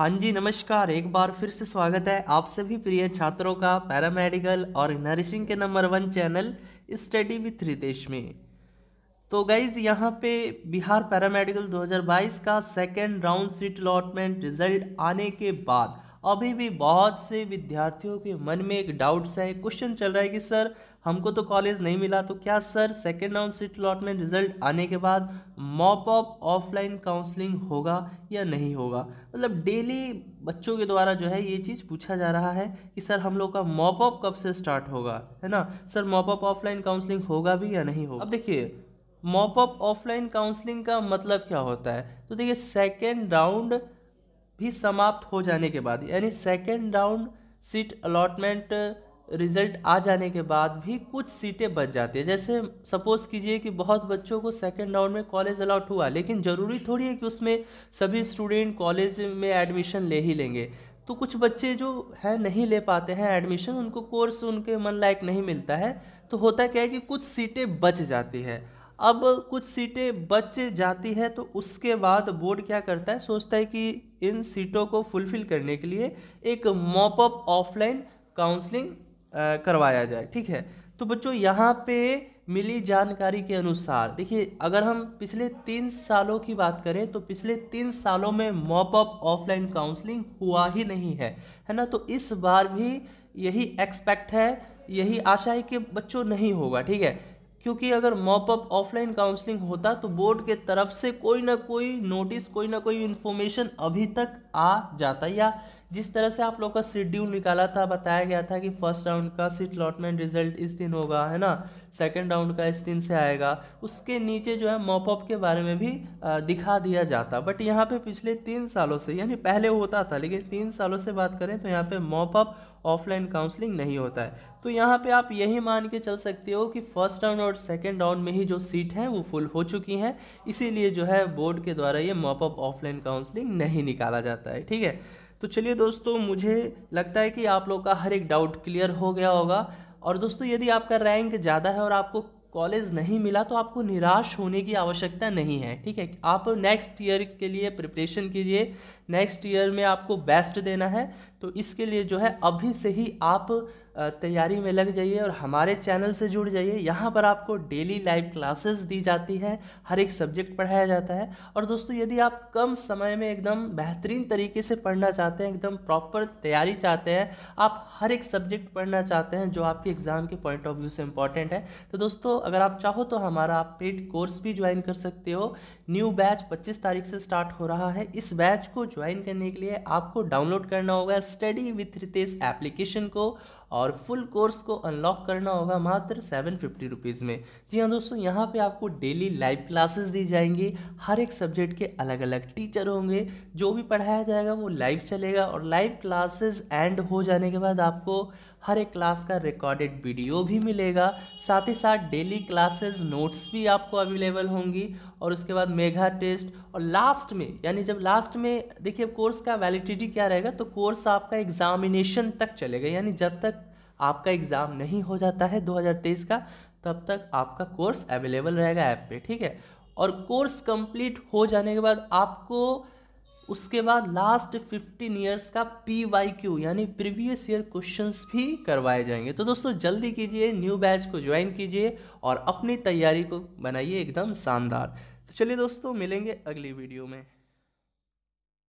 हाँ जी नमस्कार एक बार फिर से स्वागत है आप सभी प्रिय छात्रों का पैरामेडिकल और नर्सिंग के number one channel study with Ritesh में तो गाइज यहाँ पे बिहार पैरामेडिकल 2022 का second round seat allotment result आने के बाद अभी भी बहुत से विद्यार्थियों के मन में एक डाउट्स है क्वेश्चन चल रहा है कि सर हमको तो कॉलेज नहीं मिला तो क्या sir second round seat allotment result आने के बाद मॉप अप ऑफलाइन काउंसलिंग होगा या नहीं होगा मतलब डेली बच्चों के द्वारा जो है ये चीज़ पूछा जा रहा है कि सर हम लोग का मॉप अप कब से स्टार्ट होगा है ना sir mop up offline counselling होगा भी या नहीं होगा अब देखिए मॉप अप ऑफलाइन काउंसलिंग का मतलब क्या होता है तो देखिए सेकेंड राउंड भी समाप्त हो जाने के बाद यानी second round seat allotment result आ जाने के बाद भी कुछ सीटें बच जाती है जैसे सपोज़ कीजिए कि बहुत बच्चों को सेकेंड राउंड में कॉलेज अलाउट हुआ लेकिन ज़रूरी थोड़ी है कि उसमें सभी स्टूडेंट कॉलेज में एडमिशन ले ही लेंगे तो कुछ बच्चे जो हैं नहीं ले पाते हैं एडमिशन उनको कोर्स उनके मन लायक नहीं मिलता है तो होता क्या है कि कुछ सीटें बच जाती है अब कुछ सीटें बच जाती है तो उसके बाद बोर्ड क्या करता है सोचता है कि इन सीटों को फुलफिल करने के लिए एक मॉपअप ऑफलाइन काउंसलिंग करवाया जाए ठीक है तो बच्चों यहाँ पे मिली जानकारी के अनुसार देखिए अगर हम पिछले तीन सालों की बात करें तो पिछले तीन सालों में मॉपअप ऑफलाइन काउंसलिंग हुआ ही नहीं है है ना तो इस बार भी यही एक्सपेक्ट है यही आशा है कि बच्चों नहीं होगा ठीक है क्योंकि अगर मॉपअप ऑफलाइन काउंसलिंग होता तो बोर्ड के तरफ से कोई ना कोई नोटिस कोई ना कोई इन्फॉर्मेशन अभी तक आ जाता या जिस तरह से आप लोग का शेड्यूल निकाला था बताया गया था कि फर्स्ट राउंड का सीट अलॉटमेंट रिजल्ट इस दिन होगा है ना सेकंड राउंड का इस दिन से आएगा उसके नीचे जो है मॉपअप के बारे में भी दिखा दिया जाता बट यहाँ पे पिछले तीन सालों से यानी पहले होता था लेकिन तीन सालों से बात करें तो यहाँ पे मॉपअप ऑफलाइन काउंसलिंग नहीं होता है तो यहाँ पे आप यही मान के चल सकते हो कि फर्स्ट राउंड और सेकेंड राउंड में ही जो सीट हैं वो फुल हो चुकी हैं इसीलिए जो है बोर्ड के द्वारा ये मॉपअप ऑफलाइन काउंसलिंग नहीं निकाला जाता है ठीक है तो चलिए दोस्तों मुझे लगता है कि आप लोग का हर एक डाउट क्लियर हो गया होगा और दोस्तों यदि आपका रैंक ज़्यादा है और आपको कॉलेज नहीं मिला तो आपको निराश होने की आवश्यकता नहीं है ठीक है आप नेक्स्ट ईयर के लिए प्रिपरेशन कीजिए नेक्स्ट ईयर में आपको बेस्ट देना है तो इसके लिए जो है अभी से ही आप तैयारी में लग जाइए और हमारे चैनल से जुड़ जाइए यहाँ पर आपको डेली लाइव क्लासेस दी जाती है हर एक सब्जेक्ट पढ़ाया जाता है और दोस्तों यदि आप कम समय में एकदम बेहतरीन तरीके से पढ़ना चाहते हैं एकदम प्रॉपर तैयारी चाहते हैं आप हर एक सब्जेक्ट पढ़ना चाहते हैं जो आपके एग्ज़ाम के पॉइंट ऑफ व्यू से इंपॉर्टेंट है तो दोस्तों अगर आप चाहो तो हमारा आप पेड कोर्स भी ज्वाइन कर सकते हो न्यू बैच पच्चीस तारीख से स्टार्ट हो रहा है इस बैच को ज्वाइन करने के लिए आपको डाउनलोड करना होगा स्टडी विथ रितेश एप्लीकेशन को और फुल कोर्स को अनलॉक करना होगा मात्र सेवन फिफ्टी रुपीज़ में जी हाँ दोस्तों यहाँ पे आपको डेली लाइव क्लासेस दी जाएंगी हर एक सब्जेक्ट के अलग अलग टीचर होंगे जो भी पढ़ाया जाएगा वो लाइव चलेगा और लाइव क्लासेस एंड हो जाने के बाद आपको हर एक क्लास का रिकॉर्डेड वीडियो भी मिलेगा साथ ही साथ डेली क्लासेस नोट्स भी आपको अवेलेबल होंगी और उसके बाद मेगा टेस्ट और लास्ट में यानी जब लास्ट में देखिए कोर्स का वैलिडिटी क्या रहेगा तो कोर्स आपका एग्जामिनेशन तक चलेगा यानी जब तक आपका एग्ज़ाम नहीं हो जाता है 2023 का तब तक आपका कोर्स अवेलेबल रहेगा ऐप पे ठीक है और कोर्स कंप्लीट हो जाने के बाद आपको उसके बाद लास्ट फिफ्टीन ईयर्स का पी वाई क्यू यानी प्रीवियस ईयर क्वेश्चंस भी करवाए जाएंगे तो दोस्तों जल्दी कीजिए न्यू बैच को ज्वाइन कीजिए और अपनी तैयारी को बनाइए एकदम शानदार तो चलिए दोस्तों मिलेंगे अगली वीडियो में